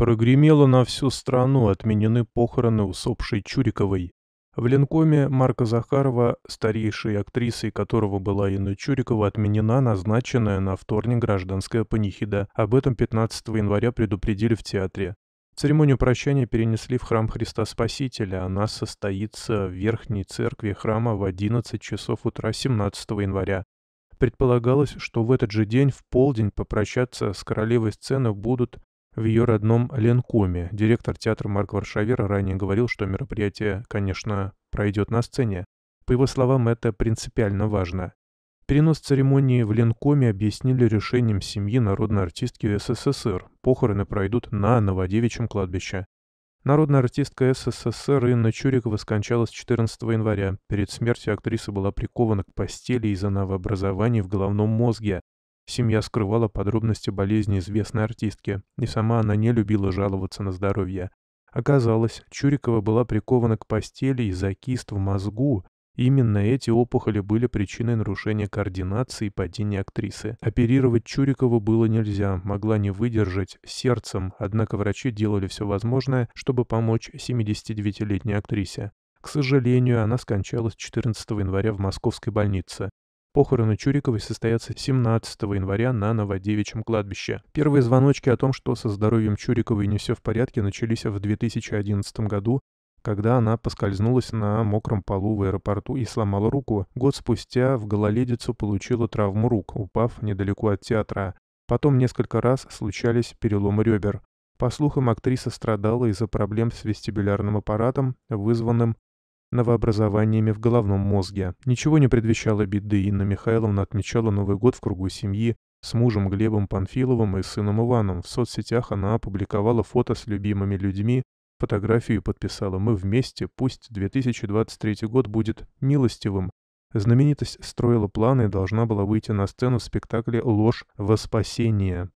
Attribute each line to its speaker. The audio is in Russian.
Speaker 1: Прогремело на всю страну, отменены похороны усопшей Чуриковой. В Ленкоме Марка Захарова, старейшей актрисой которого была Инна Чурикова, отменена назначенная на вторник гражданская панихида. Об этом 15 января предупредили в театре. Церемонию прощания перенесли в храм Христа Спасителя. Она состоится в верхней церкви храма в 11 часов утра 17 января. Предполагалось, что в этот же день в полдень попрощаться с королевой сцены будут в ее родном Ленкоме. Директор театра Марк Варшавер ранее говорил, что мероприятие, конечно, пройдет на сцене. По его словам, это принципиально важно. Перенос церемонии в Ленкоме объяснили решением семьи народной артистки СССР. Похороны пройдут на Новодевичьем кладбище. Народная артистка СССР Инна Чурикова скончалась 14 января. Перед смертью актриса была прикована к постели из-за новообразований в головном мозге. Семья скрывала подробности болезни известной артистки, и сама она не любила жаловаться на здоровье. Оказалось, Чурикова была прикована к постели из-за кист в мозгу, Именно эти опухоли были причиной нарушения координации и падения актрисы. Оперировать Чурикову было нельзя, могла не выдержать сердцем, однако врачи делали все возможное, чтобы помочь 79-летней актрисе. К сожалению, она скончалась 14 января в московской больнице. Похороны Чуриковой состоятся 17 января на Новодевичьем кладбище. Первые звоночки о том, что со здоровьем Чуриковой не все в порядке, начались в 2011 году, когда она поскользнулась на мокром полу в аэропорту и сломала руку. Год спустя в гололедицу получила травму рук, упав недалеко от театра. Потом несколько раз случались переломы ребер. По слухам, актриса страдала из-за проблем с вестибулярным аппаратом, вызванным новообразованиями в головном мозге. Ничего не предвещало беды, Инна Михайловна отмечала Новый год в кругу семьи, с мужем Глебом Панфиловым и сыном Иваном. В соцсетях она опубликовала фото с любимыми людьми, фотографию подписала «Мы вместе, пусть 2023 год будет милостивым». Знаменитость строила планы и должна была выйти на сцену в спектакле «Ложь во спасение».